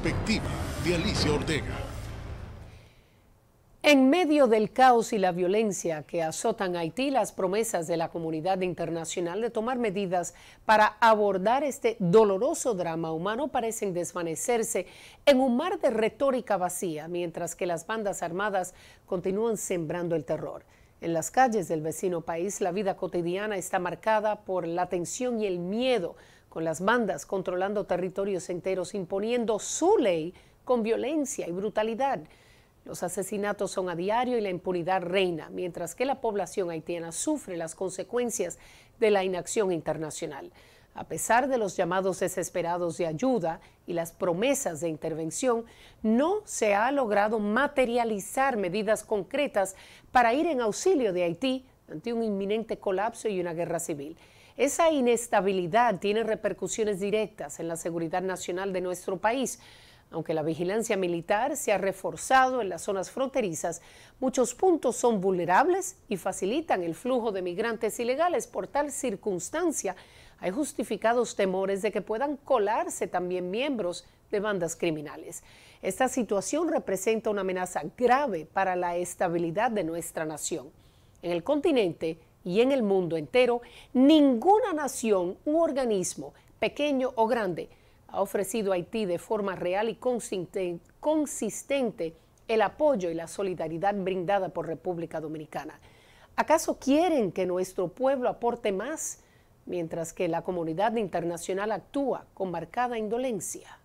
perspectiva de Alicia Ortega. En medio del caos y la violencia que azotan Haití, las promesas de la comunidad internacional de tomar medidas para abordar este doloroso drama humano parecen desvanecerse en un mar de retórica vacía, mientras que las bandas armadas continúan sembrando el terror. En las calles del vecino país, la vida cotidiana está marcada por la tensión y el miedo con las bandas controlando territorios enteros, imponiendo su ley con violencia y brutalidad. Los asesinatos son a diario y la impunidad reina, mientras que la población haitiana sufre las consecuencias de la inacción internacional. A pesar de los llamados desesperados de ayuda y las promesas de intervención, no se ha logrado materializar medidas concretas para ir en auxilio de Haití ante un inminente colapso y una guerra civil. Esa inestabilidad tiene repercusiones directas en la seguridad nacional de nuestro país. Aunque la vigilancia militar se ha reforzado en las zonas fronterizas, muchos puntos son vulnerables y facilitan el flujo de migrantes ilegales. Por tal circunstancia, hay justificados temores de que puedan colarse también miembros de bandas criminales. Esta situación representa una amenaza grave para la estabilidad de nuestra nación en el continente y en el mundo entero, ninguna nación u organismo, pequeño o grande, ha ofrecido a Haití de forma real y consistente el apoyo y la solidaridad brindada por República Dominicana. ¿Acaso quieren que nuestro pueblo aporte más mientras que la comunidad internacional actúa con marcada indolencia?